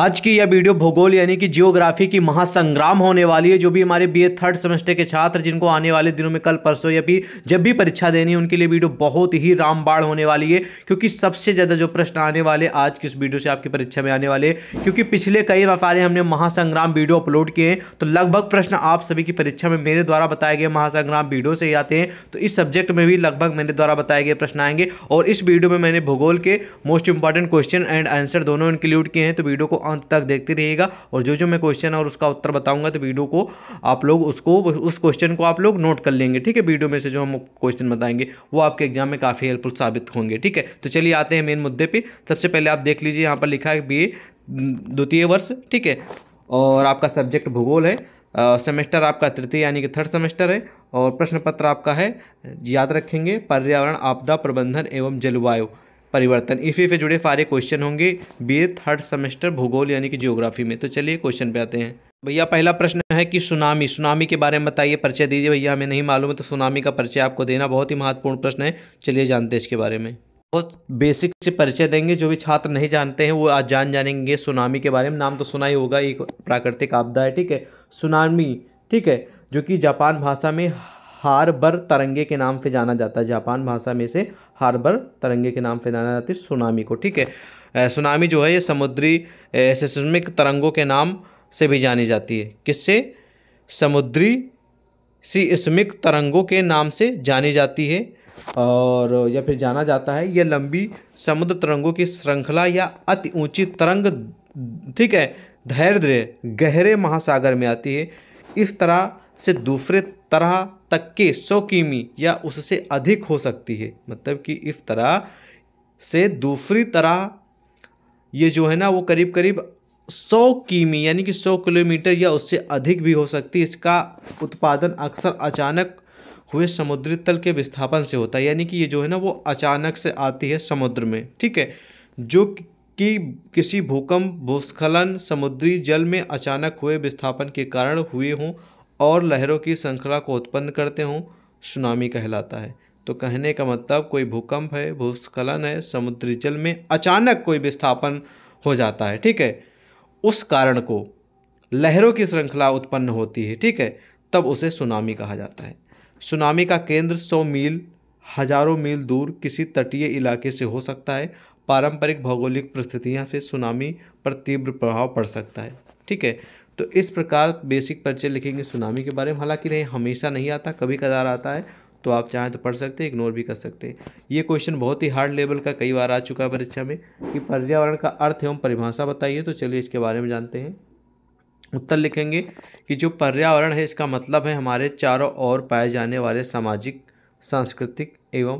आज की यह वीडियो भूगोल यानी कि जियोग्राफी की महासंग्राम होने वाली है जो भी हमारे बीए थर्ड सेमेस्टर के छात्र जिनको आने वाले दिनों में कल परसों या भी जब भी परीक्षा देनी है उनके लिए वीडियो बहुत ही रामबाण होने वाली है क्योंकि सबसे ज़्यादा जो प्रश्न आने वाले आज की इस वीडियो से आपकी परीक्षा में आने वाले क्योंकि पिछले कई सारे हमने महासंग्राम वीडियो अपलोड किए हैं तो लगभग प्रश्न आप सभी की परीक्षा में मेरे द्वारा बताए गए महासंग्राम वीडियो से ही आते हैं तो इस सब्जेक्ट में भी लगभग मेरे द्वारा बताए गए प्रश्न आएंगे और इस वीडियो में मैंने भूगोल के most important question and answer दोनों इंक्लूड किए हैं तो वीडियो को अंत तक देखते रहिएगा और जो जो मैं क्वेश्चन और उसका उत्तर बताऊँगा तो वीडियो को आप लोग उसको उस क्वेश्चन को आप लोग नोट कर लेंगे ठीक है वीडियो में से जो हम क्वेश्चन बताएंगे वो आपके एग्जाम में काफ़ी हेल्पफुल साबित होंगे ठीक है तो चलिए आते हैं मेन मुद्दे पर सबसे पहले आप देख लीजिए यहाँ पर लिखा है बी द्वितीय वर्ष ठीक है और आपका सब्जेक्ट भूगोल है सेमेस्टर आपका तृतीय यानी कि थर्ड सेमेस्टर है और प्रश्न पत्र आपका है याद रखेंगे पर्यावरण आपदा प्रबंधन एवं जलवायु परिवर्तन इसी से जुड़े सारे क्वेश्चन होंगे बी थर्ड सेमेस्टर भूगोल यानी कि जियोग्राफी में तो चलिए क्वेश्चन पे आते हैं भैया पहला प्रश्न है कि सुनामी सुनामी के बारे में बताइए परिचय दीजिए भैया हमें नहीं मालूम है तो सुनामी का परिचय आपको देना बहुत ही महत्वपूर्ण प्रश्न है चलिए जानते हैं इसके बारे में बहुत बेसिक से परिचय देंगे जो भी छात्र नहीं जानते हैं वो आज जान जानेंगे सुनामी के बारे में नाम तो सुना ही होगा एक प्राकृतिक आपदा है ठीक है सुनामी ठीक है जो कि जापान भाषा में हार्बर तरंगे के नाम से जाना जाता है जापान भाषा में से हार्बर तरंगे के नाम से जाना जाती है सुनामी को ठीक है सुनामी जो है ये समुद्री सिस्मिक तरंगों के नाम से भी जानी जाती है किससे समुद्री इसमिक तरंगों के नाम से जानी जाती है और या फिर जाना जाता है यह लंबी समुद्र तरंगों की श्रृंखला या अति ऊंची तरंग ठीक है धैर्य गहरे महासागर में आती है इस तरह से दूसरे तरह तक के सौ किमी या उससे अधिक हो सकती है मतलब कि इस तरह से दूसरी तरह ये जो है ना वो करीब करीब सौ किमी यानी कि सौ किलोमीटर या उससे अधिक भी हो सकती है इसका उत्पादन अक्सर अचानक हुए समुद्री तल के विस्थापन से होता है यानी कि ये जो है ना वो अचानक से आती है समुद्र में ठीक है जो कि किसी भूकंप भूस्खलन समुद्री जल में अचानक हुए विस्थापन के कारण हुए हों और लहरों की श्रृंखला को उत्पन्न करते हों सुनामी कहलाता है तो कहने का मतलब कोई भूकंप है भूस्खलन है समुद्री जल में अचानक कोई विस्थापन हो जाता है ठीक है उस कारण को लहरों की श्रृंखला उत्पन्न होती है ठीक है तब उसे सुनामी कहा जाता है सुनामी का केंद्र सौ मील हजारों मील दूर किसी तटीय इलाके से हो सकता है पारंपरिक भौगोलिक परिस्थितियाँ से सुनामी पर तीव्र प्रभाव पड़ सकता है ठीक है तो इस प्रकार बेसिक परिचय लिखेंगे सुनामी के बारे में हालांकि नहीं हमेशा नहीं आता कभी कदार आता है तो आप चाहें तो पढ़ सकते हैं इग्नोर भी कर सकते हैं ये क्वेश्चन बहुत ही हार्ड लेवल का कई बार आ चुका है परीक्षा में कि पर्यावरण का अर्थ एवं परिभाषा बताइए तो चलिए इसके बारे में जानते हैं उत्तर लिखेंगे कि जो पर्यावरण है इसका मतलब है हमारे चारों ओर पाए जाने वाले सामाजिक सांस्कृतिक एवं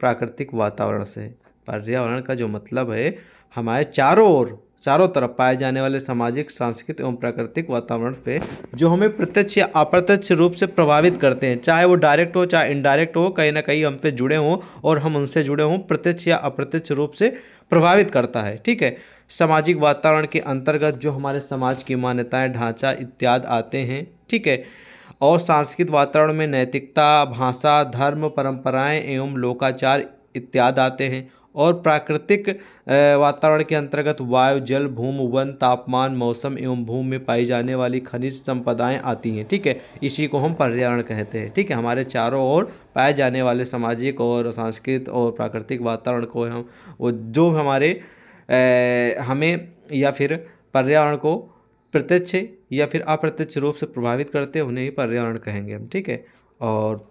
प्राकृतिक वातावरण से पर्यावरण का जो मतलब है हमारे चारों ओर चारों तरफ पाए जाने वाले सामाजिक सांस्कृतिक एवं प्राकृतिक वातावरण पे जो हमें प्रत्यक्ष या अप्रत्यक्ष रूप से प्रभावित करते हैं चाहे वो डायरेक्ट हो चाहे इनडायरेक्ट हो कहीं ना कहीं हमसे जुड़े हों और हम उनसे जुड़े हों प्रत्यक्ष या अप्रत्यक्ष रूप से प्रभावित करता है ठीक है सामाजिक वातावरण के अंतर्गत जो हमारे समाज की मान्यताएँ ढांचा इत्यादि आते हैं ठीक है और सांस्कृतिक वातावरण में नैतिकता भाषा धर्म परम्पराएँ एवं लोकाचार इत्यादि आते हैं और प्राकृतिक वातावरण के अंतर्गत वायु जल भूम वन तापमान मौसम एवं भूमि में पाई जाने वाली खनिज संपदाएं आती हैं ठीक है इसी को हम पर्यावरण कहते हैं ठीक है हमारे चारों ओर पाए जाने वाले सामाजिक और सांस्कृतिक और प्राकृतिक वातावरण को हम वो जो हमारे ए, हमें या फिर पर्यावरण को प्रत्यक्ष या फिर अप्रत्यक्ष रूप से प्रभावित करते हैं उन्हें ही पर्यावरण कहेंगे हम ठीक है और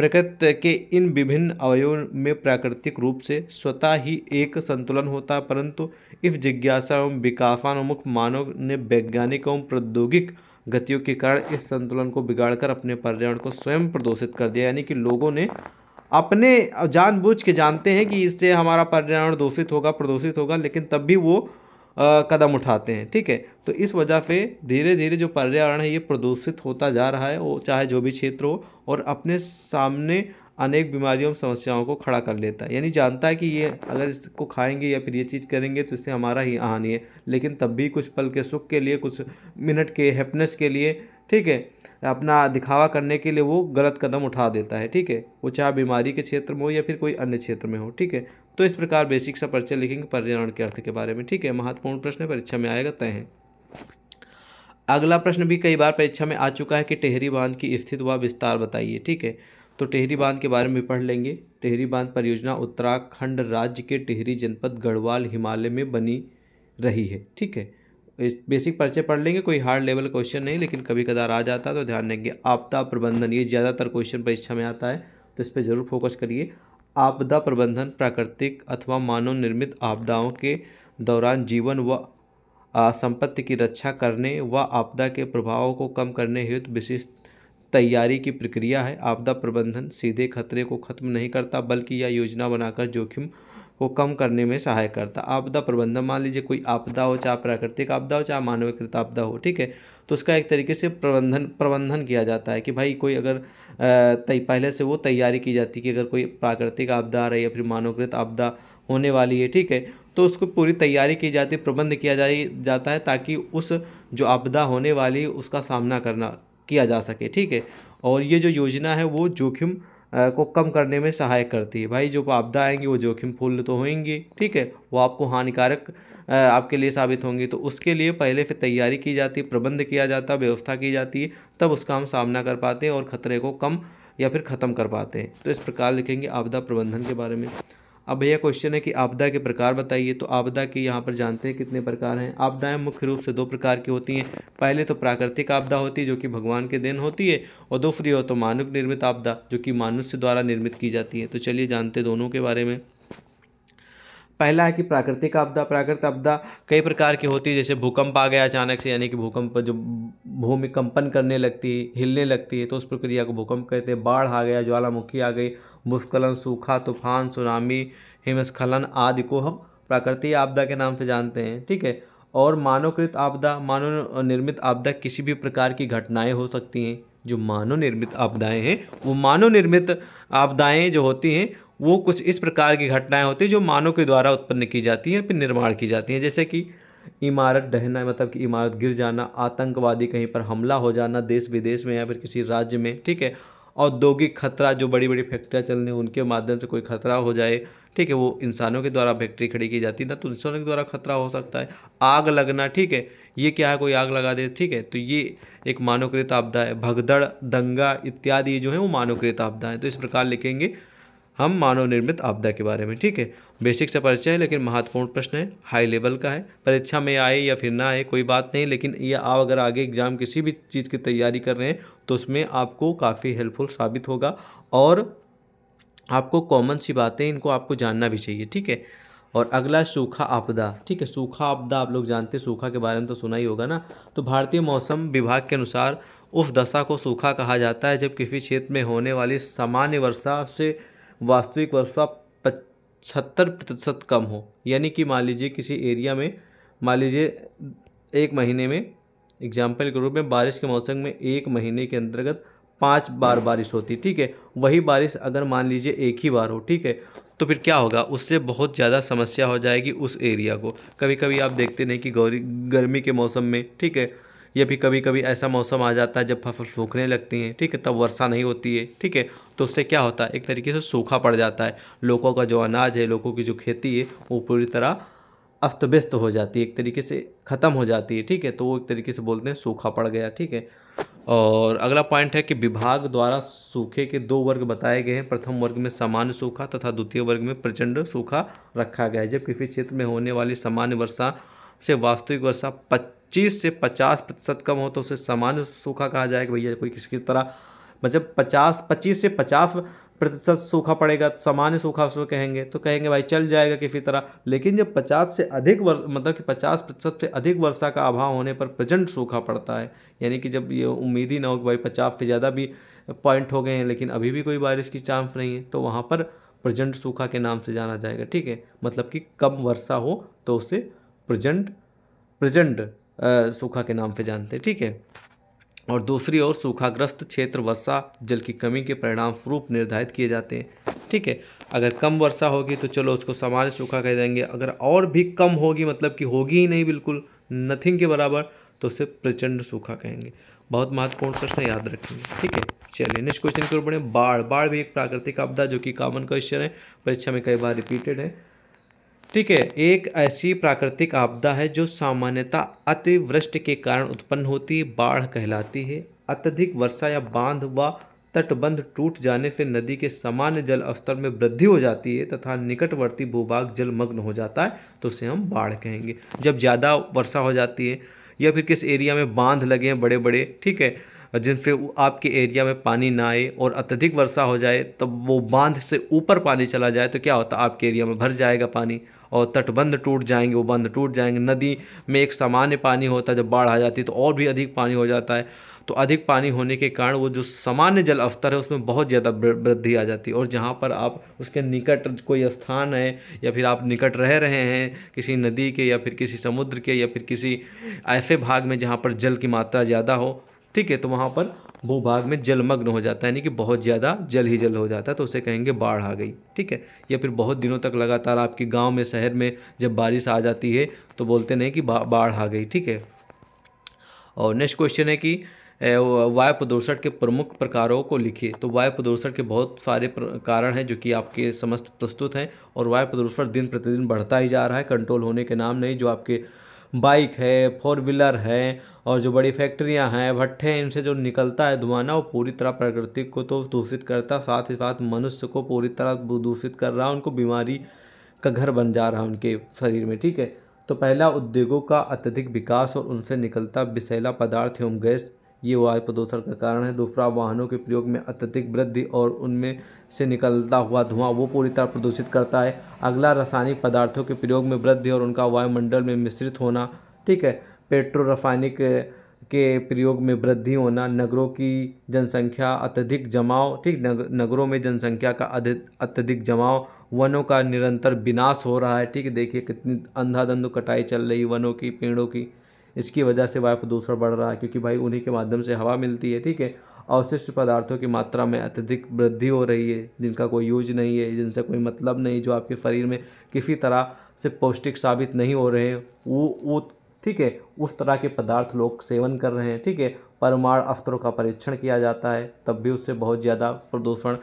प्रकृति के इन विभिन्न अवयवों में प्राकृतिक रूप से स्वतः ही एक संतुलन होता है परंतु इस जिज्ञासा एवं विकासानुमुख मानव ने वैज्ञानिक एवं प्रौद्योगिक गतियों के कारण इस संतुलन को बिगाड़कर अपने पर्यावरण को स्वयं प्रदूषित कर दिया यानी कि लोगों ने अपने जानबूझ के जानते हैं कि इससे हमारा पर्यावरण दूषित होगा प्रदूषित होगा लेकिन तब भी वो कदम उठाते हैं ठीक है तो इस वजह से धीरे धीरे जो पर्यावरण है ये प्रदूषित होता जा रहा है वो चाहे जो भी क्षेत्र हो और अपने सामने अनेक बीमारियों समस्याओं को खड़ा कर लेता है यानी जानता है कि ये अगर इसको खाएंगे या फिर ये चीज़ करेंगे तो इससे हमारा ही हानि है लेकिन तब भी कुछ पल के सुख के लिए कुछ मिनट के हैप्पनेस के लिए ठीक है अपना दिखावा करने के लिए वो गलत कदम उठा देता है ठीक है वो चाहे बीमारी के क्षेत्र में हो या फिर कोई अन्य क्षेत्र में हो ठीक है तो इस प्रकार बेसिक सा परिचय लिखेंगे पर्यावरण के अर्थ के बारे में ठीक है महत्वपूर्ण प्रश्न परीक्षा में आएगा तय है अगला प्रश्न भी कई बार परीक्षा में आ चुका है कि टेहरी बांध की स्थिति व विस्तार बताइए ठीक है तो टेहरी बांध के बारे में भी पढ़ लेंगे टेहरी बांध परियोजना उत्तराखंड राज्य के टेहरी जनपद गढ़वाल हिमालय में बनी रही है ठीक है बेसिक परिचय पढ़ लेंगे कोई हार्ड लेवल क्वेश्चन नहीं लेकिन कभी कदार आ जाता है तो ध्यान देंगे आपदा प्रबंधन ये ज़्यादातर क्वेश्चन परीक्षा में आता है तो इस पर ज़रूर फोकस करिए आपदा प्रबंधन प्राकृतिक अथवा मानव निर्मित आपदाओं के दौरान जीवन व संपत्ति की रक्षा करने व आपदा के प्रभावों को कम करने हेतु विशेष तैयारी की प्रक्रिया है आपदा प्रबंधन सीधे खतरे को ख़त्म नहीं करता बल्कि यह योजना बनाकर जोखिम को कम करने में सहायक करता आपदा प्रबंधन मान लीजिए कोई आपदा हो चाहे प्राकृतिक आपदा हो चाहे मानवीकृत आपदा हो ठीक है तो उसका एक तरीके से प्रबंधन प्रबंधन किया जाता है कि भाई कोई अगर पहले से वो तैयारी की जाती है कि अगर कोई प्राकृतिक आपदा आ रही है या फिर मानवकृत आपदा होने वाली है ठीक है तो उसको पूरी तैयारी की जाती है प्रबंध किया जा जाता है ताकि उस जो आपदा होने वाली उसका सामना करना किया जा सके ठीक है और ये जो योजना है वो जोखिम को कम करने में सहायक करती है भाई जो आपदा आएंगी वो जोखिम फूल तो होंगी ठीक है वो आपको हानिकारक आपके लिए साबित होंगी तो उसके लिए पहले फिर तैयारी की जाती है प्रबंध किया जाता है व्यवस्था की जाती है तब उसका हम सामना कर पाते हैं और ख़तरे को कम या फिर ख़त्म कर पाते हैं तो इस प्रकार लिखेंगे आपदा प्रबंधन के बारे में अब भैया क्वेश्चन है कि आपदा के प्रकार बताइए तो आपदा के यहाँ पर जानते हैं कितने प्रकार हैं आपदाएं मुख्य रूप से दो प्रकार की होती हैं पहले तो प्राकृतिक आपदा होती है जो कि भगवान के देन होती है और दूसरी हो तो मानव निर्मित आपदा जो कि मनुष्य द्वारा निर्मित की जाती है तो चलिए जानते दोनों के बारे में पहला है कि प्राकृतिक आपदा प्राकृतिक आपदा कई प्रकार की होती है जैसे भूकंप आ गया अचानक से यानी कि भूकंप जो भूमि कंपन करने लगती है हिलने लगती है तो उस प्रक्रिया को भूकंप कहते हैं बाढ़ आ गया ज्वालामुखी आ गई भूस्खलन सूखा तूफान सुनामी हिमस्खलन आदि को हम प्राकृतिक आपदा के नाम से जानते हैं ठीक है और मानवकृत आपदा मानव निर्मित आपदा किसी भी प्रकार की घटनाएं हो सकती हैं जो मानव निर्मित आपदाएं हैं वो मानव निर्मित आपदाएं जो होती हैं वो कुछ इस प्रकार की घटनाएं होती हैं जो मानव के द्वारा उत्पन्न की जाती हैं फिर निर्माण की जाती हैं जैसे कि इमारत ढहना मतलब कि इमारत गिर जाना आतंकवादी कहीं पर हमला हो जाना देश विदेश में या फिर किसी राज्य में ठीक है औद्योगिक खतरा जो बड़ी बड़ी फैक्ट्रियाँ चल रही उनके माध्यम से कोई खतरा हो जाए ठीक है वो इंसानों के द्वारा फैक्ट्री खड़ी की जाती है ना तो इंसानों के द्वारा खतरा हो सकता है आग लगना ठीक है ये क्या है कोई आग लगा दे ठीक है तो ये एक मानवकृत आपदा है भगदड़ दंगा इत्यादि जो है वो मानवकृत आपदा है तो इस प्रकार लिखेंगे हम मानव निर्मित आपदा के बारे में ठीक है बेसिक से परिचय है लेकिन महत्वपूर्ण प्रश्न है हाई लेवल का है परीक्षा में आए या फिर ना आए कोई बात नहीं लेकिन ये आप अगर आगे एग्जाम किसी भी चीज़ की तैयारी कर रहे हैं तो उसमें आपको काफ़ी हेल्पफुल साबित होगा और आपको कॉमन सी बातें इनको आपको जानना भी चाहिए ठीक है और अगला सूखा आपदा ठीक है सूखा आपदा आप लोग जानते हैं सूखा के बारे में तो सुना ही होगा ना तो भारतीय मौसम विभाग के अनुसार उस दशा को सूखा कहा जाता है जब किसी क्षेत्र में होने वाली सामान्य वर्षा से वास्तविक वर्षा पचहत्तर प्रतिशत कम हो यानी कि मान लीजिए किसी एरिया में मान लीजिए एक महीने में एग्जाम्पल के रूप में बारिश के मौसम में एक महीने के अंतर्गत पाँच बार बारिश होती ठीक है वही बारिश अगर मान लीजिए एक ही बार हो ठीक है तो फिर क्या होगा उससे बहुत ज़्यादा समस्या हो जाएगी उस एरिया को कभी कभी आप देखते नहीं कि गौरी गर्मी के मौसम में ठीक है या फिर कभी कभी ऐसा मौसम आ जाता है जब फसल सूखने लगती हैं ठीक है तब वर्षा नहीं होती है ठीक है तो उससे क्या होता है एक तरीके से सूखा पड़ जाता है लोगों का जो अनाज है लोगों की जो खेती है वो पूरी तरह अस्त व्यस्त हो जाती है एक तरीके से ख़त्म हो जाती है ठीक है तो वो एक तरीके से बोलते हैं सूखा पड़ गया ठीक है और अगला पॉइंट है कि विभाग द्वारा सूखे के दो वर्ग बताए गए हैं प्रथम वर्ग में सामान्य सूखा तथा द्वितीय वर्ग में प्रचंड सूखा रखा गया है जब किसी क्षेत्र में होने वाली सामान्य वर्षा से वास्तविक वर्षा पच्चीस से पचास प्रतिशत कम हो तो उसे सामान्य सूखा कहा जाएगा भैया कोई किसी की तरह मतलब पचास पच्चीस से पचास प्रतिशत सूखा पड़ेगा सामान्य सूखा उसको कहेंगे तो कहेंगे भाई चल जाएगा किसी तरह लेकिन जब 50 से अधिक वर्ष मतलब कि 50 प्रतिशत से अधिक वर्षा का अभाव होने पर प्रचंड सूखा पड़ता है यानी कि जब ये उम्मीद ही ना हो कि भाई पचास से ज़्यादा भी पॉइंट हो गए हैं लेकिन अभी भी कोई बारिश की चांस नहीं है तो वहाँ पर प्रजेंट सूखा के नाम से जाना जाएगा ठीक है मतलब कि कम वर्षा हो तो उसे प्रजंड प्रजंड सूखा के नाम से जानते हैं ठीक है और दूसरी ओर सूखाग्रस्त क्षेत्र वर्षा जल की कमी के परिणाम स्वरूप निर्धारित किए जाते हैं ठीक है अगर कम वर्षा होगी तो चलो उसको समाज सूखा कह देंगे अगर और भी कम होगी मतलब कि होगी ही नहीं बिल्कुल नथिंग के बराबर तो उसे प्रचंड सूखा कहेंगे बहुत महत्वपूर्ण प्रश्न याद रखेंगे ठीक है चलिए नेक्स्ट क्वेश्चन की ओर बढ़े बाढ़ बाढ़ भी एक प्राकृतिक आपदा जो कि कॉमन क्वेश्चन है परीक्षा में कई बार रिपीटेड है ठीक है एक ऐसी प्राकृतिक आपदा है जो सामान्यतः अतिवृष्टि के कारण उत्पन्न होती बाढ़ कहलाती है अत्यधिक वर्षा या बांध व तटबंध टूट जाने से नदी के सामान्य जल स्तर में वृद्धि हो जाती है तथा निकटवर्ती भूभाग जलमग्न हो जाता है तो उसे हम बाढ़ कहेंगे जब ज़्यादा वर्षा हो जाती है या फिर किस एरिया में बांध लगे हैं बड़े बड़े ठीक है जिनसे आपके एरिया में पानी ना आए और अत्यधिक वर्षा हो जाए तब वो बांध से ऊपर पानी चला जाए तो क्या होता है आपके एरिया में भर जाएगा पानी और तटबंध टूट जाएंगे वो बंध टूट जाएंगे नदी में एक सामान्य पानी होता है जब बाढ़ आ जाती है तो और भी अधिक पानी हो जाता है तो अधिक पानी होने के कारण वो जो सामान्य जल अवतर है उसमें बहुत ज़्यादा वृद्धि आ जाती है और जहाँ पर आप उसके निकट कोई स्थान है या फिर आप निकट रह रहे हैं किसी नदी के या फिर किसी समुद्र के या फिर किसी ऐसे भाग में जहाँ पर जल की मात्रा ज़्यादा हो ठीक है तो वहाँ पर भूभाग में जलमग्न हो जाता है यानी कि बहुत ज़्यादा जल ही जल हो जाता है तो उसे कहेंगे बाढ़ आ गई ठीक है या फिर बहुत दिनों तक लगातार आपके गांव में शहर में जब बारिश आ जाती है तो बोलते नहीं कि बाढ़ आ गई ठीक है और नेक्स्ट क्वेश्चन है कि वायु प्रदूषण के प्रमुख प्रकारों को लिखिए तो वायु प्रदूषण के बहुत सारे कारण हैं जो कि आपके समस्त प्रस्तुत हैं और वायु प्रदूषण दिन प्रतिदिन बढ़ता ही जा रहा है कंट्रोल होने के नाम नहीं जो आपके बाइक है फोर व्हीलर है और जो बड़ी फैक्ट्रियां हैं भट्ठे हैं इनसे जो निकलता है धुआं ना वो पूरी तरह प्रकृति को तो दूषित करता है साथ ही साथ मनुष्य को पूरी तरह दूषित कर रहा है उनको बीमारी का घर बन जा रहा है उनके शरीर में ठीक है तो पहला उद्योगों का अत्यधिक विकास और उनसे निकलता विषैला पदार्थ एवं गैस ये वायु प्रदूषण का कारण है दूसरा वाहनों के प्रयोग में अत्यधिक वृद्धि और उनमें से निकलता हुआ धुआं वो पूरी तरह प्रदूषित करता है अगला रासायनिक पदार्थों के प्रयोग में वृद्धि और उनका वायुमंडल में मिश्रित होना ठीक है पेट्रो रासायनिक के प्रयोग में वृद्धि होना नगरों की जनसंख्या अत्यधिक जमाव ठीक नगरों में जनसंख्या का अत्यधिक जमाव वनों का निरंतर विनाश हो रहा है ठीक देखिए कितनी अंधाधंध कटाई चल रही वनों की पेड़ों की इसकी वजह से वायु प्रदूषण बढ़ रहा है क्योंकि भाई उन्हीं के माध्यम से हवा मिलती है ठीक है अवशिष्ट पदार्थों की मात्रा में अत्यधिक वृद्धि हो रही है जिनका कोई यूज नहीं है जिनसे कोई मतलब नहीं जो आपके शरीर में किसी तरह से पौष्टिक साबित नहीं हो रहे हैं वो वो ठीक है उस तरह के पदार्थ लोग सेवन कर रहे हैं ठीक है परमाणु अफ्तरों का परीक्षण किया जाता है तब भी उससे बहुत ज़्यादा प्रदूषण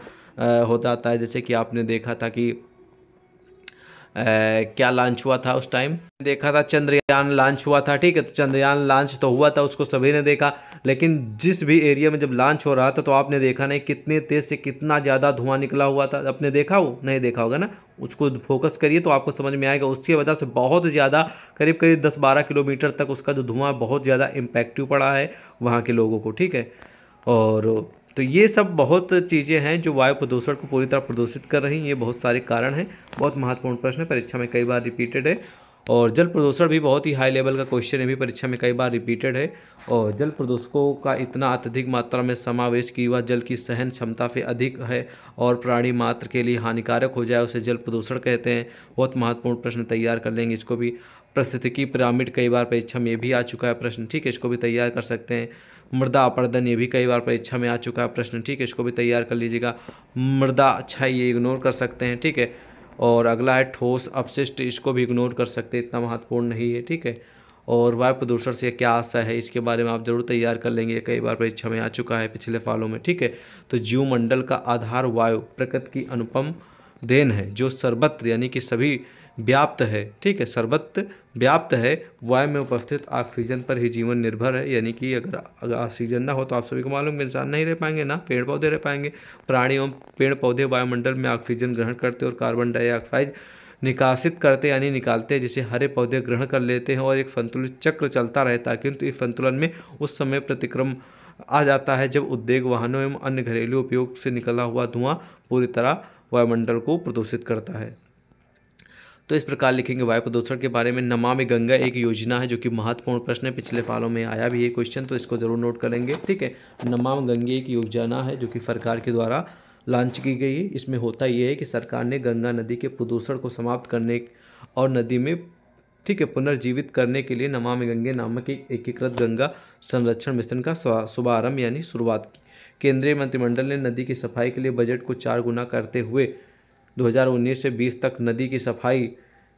हो जाता है जैसे कि आपने देखा था कि क्या लॉन्च हुआ था उस टाइम देखा था चंद्रयान लॉन्च हुआ था ठीक है तो चंद्रयान लॉन्च तो हुआ था उसको सभी ने देखा लेकिन जिस भी एरिया में जब लॉन्च हो रहा था तो आपने देखा नहीं कितने तेज़ से कितना ज़्यादा धुआं निकला हुआ था आपने देखा हो नहीं देखा होगा ना उसको फोकस करिए तो आपको समझ में आएगा उसकी वजह से बहुत ज़्यादा करीब करीब दस बारह किलोमीटर तक उसका जो धुआँ बहुत ज़्यादा इम्पैक्टिव पड़ा है वहाँ के लोगों को ठीक है और तो ये सब बहुत चीज़ें हैं जो वायु प्रदूषण को पूरी तरह प्रदूषित कर रही हैं ये बहुत सारे कारण हैं बहुत महत्वपूर्ण प्रश्न है परीक्षा में कई बार रिपीटेड है और जल प्रदूषण भी बहुत ही हाई लेवल का क्वेश्चन है भी परीक्षा में कई बार रिपीटेड है और जल प्रदूषकों का इतना अत्यधिक मात्रा में समावेश की हुआ जल की सहन क्षमता से अधिक है और प्राणी मात्र के लिए हानिकारक हो जाए उसे जल प्रदूषण कहते हैं बहुत महत्वपूर्ण प्रश्न तैयार कर लेंगे इसको भी परिस्थितिकी पिरामिड कई बार परीक्षा में भी आ चुका है प्रश्न ठीक है इसको भी तैयार कर सकते हैं मृदा अपर्दन ये भी कई बार परीक्षा में आ चुका है प्रश्न ठीक है इसको भी तैयार कर लीजिएगा मृदा अच्छा ये इग्नोर कर सकते हैं ठीक है और अगला है ठोस अपशिष्ट इसको भी इग्नोर कर सकते हैं इतना महत्वपूर्ण नहीं है ठीक है और वायु प्रदूषण से क्या आशा है इसके बारे में आप जरूर तैयार कर लेंगे कई बार परीक्षा में आ चुका है पिछले सालों में ठीक है तो जीव मंडल का आधार वायु प्रकृति की अनुपम देन है जो सर्वत्र यानी कि सभी व्याप्त है ठीक है सर्वत्र व्याप्त है वायु में उपस्थित ऑक्सीजन पर ही जीवन निर्भर है यानी कि अगर अगर ऑक्सीजन ना हो तो आप सभी को मालूम इंसान नहीं रह पाएंगे ना पेड़ पौधे रह पाएंगे प्राणी एवं पेड़ पौधे वायुमंडल में ऑक्सीजन ग्रहण करते और कार्बन डाइऑक्साइड निकासित करते यानी निकालते हैं जिसे हरे पौधे ग्रहण कर लेते हैं और एक संतुलित चक्र चलता रहता है किंतु इस संतुलन में उस समय प्रतिक्रम आ जाता है जब उद्योग वाहनों एवं अन्य घरेलू उपयोग से निकला हुआ धुआं पूरी तरह वायुमंडल को प्रदूषित करता है तो इस प्रकार लिखेंगे वायु प्रदूषण के बारे में नमामि गंगा एक योजना है जो कि महत्वपूर्ण प्रश्न है पिछले सालों में आया भी है क्वेश्चन तो इसको ज़रूर नोट करेंगे ठीक है नमाम गंगे एक योजना है जो कि सरकार के द्वारा लॉन्च की गई है इसमें होता यह है कि सरकार ने गंगा नदी के प्रदूषण को समाप्त करने और नदी में ठीक है पुनर्जीवित करने के लिए नमामि गंगे नामक एक एकीकृत गंगा संरक्षण मिशन का शुभारंभ यानी शुरुआत की केंद्रीय मंत्रिमंडल ने नदी की सफाई के लिए बजट को चार गुना करते हुए 2019 से 20 तक नदी की सफाई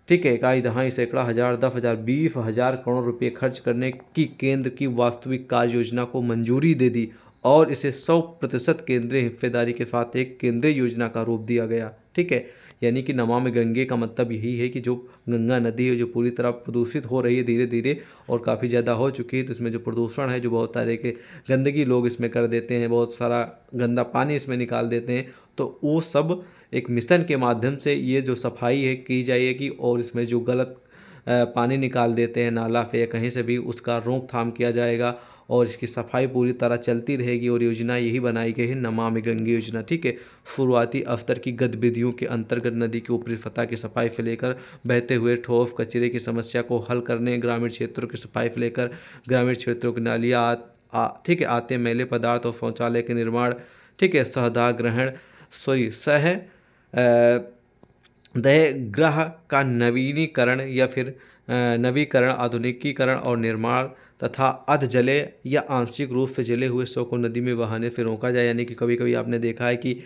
ठीक है इकाई दहाई सैकड़ा हजार दस हजार बीस हजार करोड़ रुपये खर्च करने की केंद्र की वास्तविक कार्य योजना को मंजूरी दे दी और इसे 100 प्रतिशत केंद्रीय हिस्सेदारी के साथ एक केंद्रीय योजना का रूप दिया गया ठीक है यानी कि नमामि गंगे का मतलब यही है कि जो गंगा नदी है जो पूरी तरह प्रदूषित हो रही है धीरे धीरे और काफ़ी ज़्यादा हो चुकी है तो इसमें जो प्रदूषण है जो बहुत सारे के गंदगी लोग इसमें कर देते हैं बहुत सारा गंदा पानी इसमें निकाल देते हैं तो वो सब एक मिशन के माध्यम से ये जो सफाई है की जाएगी और इसमें जो गलत पानी निकाल देते हैं नाला फे या कहीं से भी उसका रोकथाम किया जाएगा और इसकी सफाई पूरी तरह चलती रहेगी और योजना यही बनाई गई है नमामि गंगे योजना ठीक है शुरुआती अवतर की गतिविधियों के अंतर्गत नदी की ऊपरी सतह की सफाई से लेकर बहते हुए ठोफ कचरे की समस्या को हल करने ग्रामीण क्षेत्रों की सफाई से लेकर ग्रामीण क्षेत्रों की नालियाँ ठीक है आते मेले पदार्थ और शौचालय के निर्माण ठीक है सहदा ग्रहण सॉरी सह दह ग्रह का नवीनीकरण या फिर नवीकरण आधुनिकीकरण और निर्माण तथा अध जले या आंशिक रूप से जले हुए शव को नदी में बहाने से रोका जाए यानी कि कभी कभी आपने देखा है कि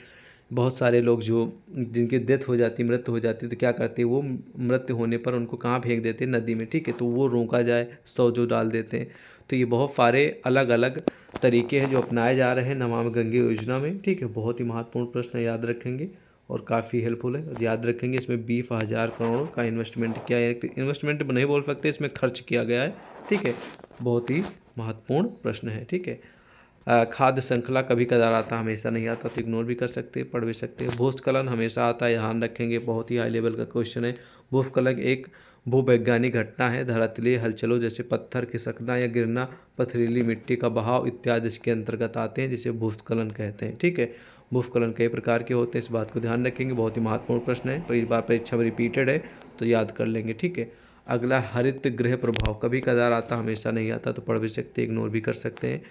बहुत सारे लोग जो जिनकी डेथ हो जाती मृत्यु हो जाती तो क्या करते वो मृत्यु होने पर उनको कहाँ फेंक देते नदी में ठीक है तो वो रोका जाए शव जो डाल देते हैं तो ये बहुत सारे अलग अलग तरीके हैं जो अपनाए जा रहे हैं नमामि गंगे योजना में ठीक है बहुत ही महत्वपूर्ण प्रश्न याद रखेंगे और काफ़ी हेल्पफुल है याद रखेंगे इसमें बीस हज़ार करोड़ का इन्वेस्टमेंट किया है इन्वेस्टमेंट तो नहीं बोल सकते इसमें खर्च किया गया है ठीक है बहुत ही महत्वपूर्ण प्रश्न है ठीक है खाद्य श्रृंखला कभी कदार आता हमेशा नहीं आता तो इग्नोर भी कर सकते पढ़ भी सकते हैं भूस्खलन हमेशा आता है ध्यान रखेंगे बहुत ही हाई लेवल का क्वेश्चन है भूस्खलन एक भूवैज्ञानिक घटना है धरातलीय हलचलों जैसे पत्थर खिसकना या गिरना पथरीली मिट्टी का बहाव इत्यादि इसके अंतर्गत आते हैं जिसे भूस्खलन कहते हैं ठीक है मुफ्त कलन कई प्रकार के होते हैं इस बात को ध्यान रखेंगे बहुत ही महत्वपूर्ण प्रश्न है पर इस बार परीक्षा में रिपीटेड है तो याद कर लेंगे ठीक है अगला हरित गृह प्रभाव कभी कदार आता हमेशा नहीं आता तो पढ़ भी सकते इग्नोर भी कर सकते हैं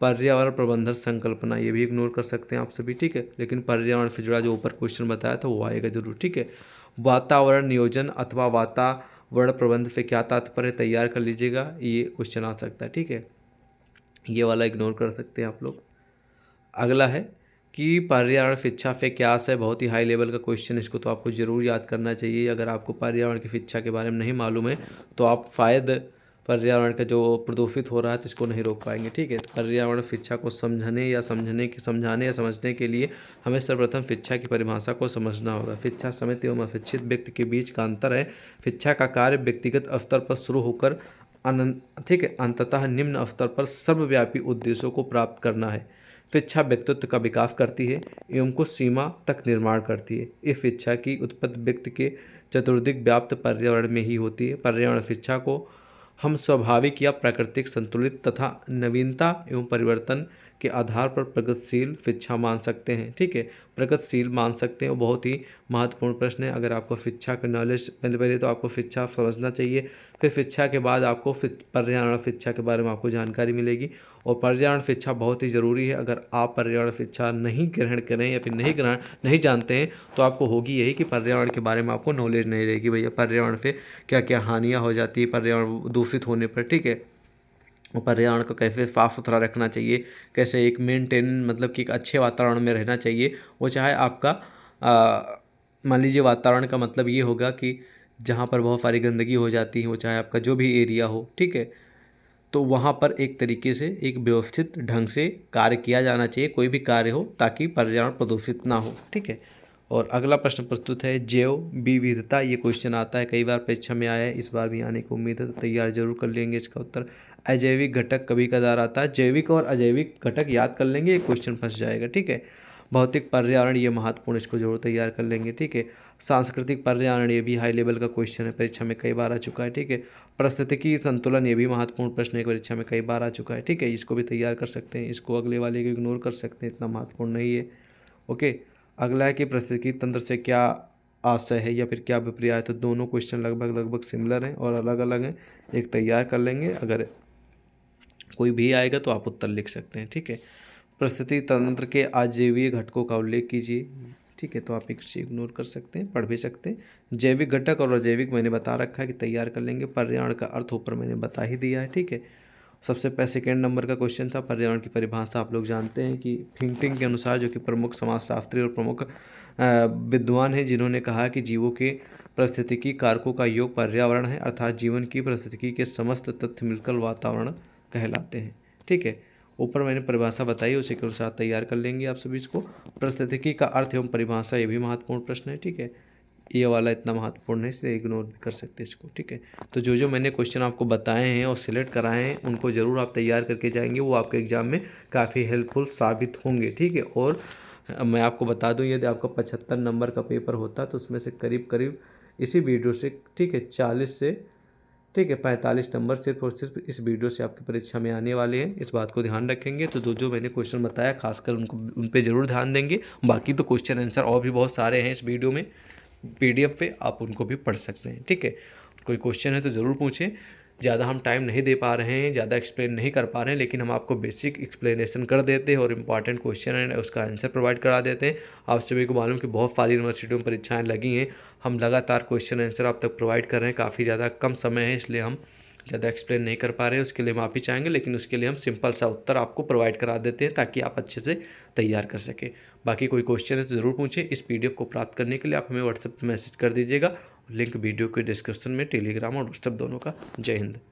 पर्यावरण प्रबंधन संकल्पना ये भी इग्नोर कर सकते हैं आप सभी ठीक है लेकिन पर्यावरण से जुड़ा जो ऊपर क्वेश्चन बताया था वो आएगा जरूर ठीक है वातावरण नियोजन अथवा वातावरण प्रबंध से क्या तात्पर्य तैयार कर लीजिएगा ये क्वेश्चन आ सकता है ठीक है ये वाला इग्नोर कर सकते हैं आप लोग अगला है कि पर्यावरण शिक्षा पे क्या है बहुत ही हाई लेवल का क्वेश्चन इसको तो आपको ज़रूर याद करना चाहिए अगर आपको पर्यावरण की शिक्षा के बारे में नहीं मालूम है तो आप शायद पर्यावरण का जो प्रदूषित हो रहा है तो इसको नहीं रोक पाएंगे ठीक है तो पर्यावरण शिक्षा को समझने या समझने के समझाने या समझने के लिए हमें सर्वप्रथम शिक्षा की परिभाषा को समझना होगा शिक्षा समिति एवं अशिक्षित व्यक्ति के बीच का अंतर है शिक्षा का कार्य व्यक्तिगत स्तर पर शुरू होकर अनंत ठीक है अंततः निम्न स्तर पर सर्वव्यापी उद्देश्यों को प्राप्त करना है स्वेच्छा व्यक्तित्व का विकास करती है एवं कुछ सीमा तक निर्माण करती है इस शिक्षा की उत्पत्ति व्यक्ति के चतुर्दिक व्याप्त पर्यावरण में ही होती है पर्यावरण शिक्षा को हम स्वाभाविक या प्राकृतिक संतुलित तथा नवीनता एवं परिवर्तन के आधार पर प्रगतिशील शिक्षा मान सकते हैं ठीक है प्रगतिशील मान सकते हैं बहुत ही महत्वपूर्ण प्रश्न है अगर आपको शिक्षा का नॉलेज पहले पहले तो आपको शिक्षा समझना चाहिए फिर शिक्षा के बाद आपको पर्यावरण शिक्षा के बारे में आपको जानकारी मिलेगी और पर्यावरण शिक्षा बहुत ही ज़रूरी है अगर आप पर्यावरण शिक्षा नहीं ग्रहण करें या फिर नहीं ग्रहण नहीं जानते हैं तो आपको होगी यही कि पर्यावरण के बारे में आपको नॉलेज नहीं रहेगी भैया पर्यावरण से क्या क्या हानियाँ हो जाती है पर्यावरण दूषित होने पर ठीक है और पर्यावरण को कैसे साफ़ सुथरा रखना चाहिए कैसे एक मेनटेन मतलब कि एक अच्छे वातावरण में रहना चाहिए वो चाहे आपका मान लीजिए वातावरण का मतलब ये होगा कि जहाँ पर बहुत सारी गंदगी हो जाती है वो चाहे आपका जो भी एरिया हो ठीक है तो वहाँ पर एक तरीके से एक व्यवस्थित ढंग से कार्य किया जाना चाहिए कोई भी कार्य हो ताकि पर्यावरण प्रदूषित ना हो ठीक है और अगला प्रश्न प्रस्तुत है जैव विविधता ये क्वेश्चन आता है कई बार परीक्षा में आया है इस बार भी आने की उम्मीद है तो तैयार जरूर कर लेंगे इसका उत्तर अजैविक घटक कभी कदार आता है जैविक और अजैविक घटक याद कर लेंगे ये क्वेश्चन फंस जाएगा ठीक है भौतिक पर्यावरण ये महत्वपूर्ण इसको जरूर तैयार कर लेंगे ठीक है सांस्कृतिक पर्यावरण ये भी हाई लेवल का क्वेश्चन है परीक्षा में कई बार आ चुका है ठीक है परिस्थितिकी संतुलन ये भी महत्वपूर्ण प्रश्न है परीक्षा में कई बार आ चुका है ठीक है इसको भी तैयार कर सकते हैं इसको अगले वाले को इग्नोर कर सकते हैं इतना महत्वपूर्ण नहीं है ओके अगला है कि पारिस्थितिकी तंत्र से क्या आशय है या फिर क्या अभिप्रिया है तो दोनों क्वेश्चन लगभग लगभग सिमिलर हैं और अलग अलग हैं एक तैयार कर लेंगे अगर कोई भी आएगा तो आप उत्तर लिख सकते हैं ठीक है परिस्थिति तंत्र के आजीवीय घटकों का उल्लेख कीजिए ठीक है तो आप एक चीज़ इग्नोर कर सकते हैं पढ़ भी सकते हैं जैविक घटक और अजैविक मैंने बता रखा है कि तैयार कर लेंगे पर्यावरण का अर्थ ऊपर मैंने बता ही दिया है ठीक है सबसे पहले सेकेंड नंबर का क्वेश्चन था पर्यावरण की परिभाषा आप लोग जानते हैं कि फिंकटिंग के अनुसार जो कि प्रमुख समाजशास्त्री और प्रमुख विद्वान हैं जिन्होंने कहा कि जीवों के परिस्थितिकी कारकों का योग पर्यावरण है अर्थात जीवन की परिस्थितिकी के समस्त तथ्य मिलकर वातावरण कहलाते हैं ठीक है ऊपर मैंने परिभाषा बताई उसी के अनुसार तैयार कर लेंगे आप सभी इसको परिस्थितिकी का अर्थ एवं परिभाषा ये भी महत्वपूर्ण प्रश्न है ठीक है ये वाला इतना महत्वपूर्ण है इसलिए इग्नोर भी कर सकते हैं इसको ठीक है तो जो जो मैंने क्वेश्चन आपको बताए हैं और सिलेक्ट कराए हैं उनको ज़रूर आप तैयार करके जाएंगे वो आपके एग्ज़ाम में काफ़ी हेल्पफुल साबित होंगे ठीक है और मैं आपको बता दूं यदि आपका पचहत्तर नंबर का पेपर होता तो उसमें से करीब करीब इसी वीडियो से ठीक है चालीस से ठीक है पैंतालीस नंबर सिर्फ और सिर्फ इस वीडियो से आपकी परीक्षा में आने वाले हैं इस बात को ध्यान रखेंगे तो जो जो मैंने क्वेश्चन बताया खासकर उनको उन पर ज़रूर ध्यान देंगे बाकी तो क्वेश्चन आंसर और भी बहुत सारे हैं इस वीडियो में पीडीएफ पे आप उनको भी पढ़ सकते हैं ठीक है कोई क्वेश्चन है तो ज़रूर पूछें ज़्यादा हम टाइम नहीं दे पा रहे हैं ज़्यादा एक्सप्लेन नहीं कर पा रहे हैं लेकिन हम आपको बेसिक एक्सप्लेनेशन कर देते हैं और इंपॉर्टेंट क्वेश्चन है उसका आंसर प्रोवाइड करा देते हैं आप सभी को मालूम कि बहुत सारी यूनिवर्सिटियों में परीक्षाएँ लगी हैं हम लगातार क्वेश्चन आंसर आप तक प्रोवाइड कर रहे हैं काफ़ी ज़्यादा कम समय है इसलिए हम ज़्यादा एक्सप्लेन नहीं कर पा रहे हैं उसके लिए माफ़ी चाहेंगे लेकिन उसके लिए हम सिंपल सा उत्तर आपको प्रोवाइड करा देते हैं ताकि आप अच्छे से तैयार कर सकें बाकी कोई क्वेश्चन है तो ज़रूर पूछें इस पीडीएफ को प्राप्त करने के लिए आप हमें व्हाट्सएप मैसेज कर दीजिएगा लिंक वीडियो के डिस्क्रिप्शन में टेलीग्राम और व्हाट्सएप दोनों का जय हिंद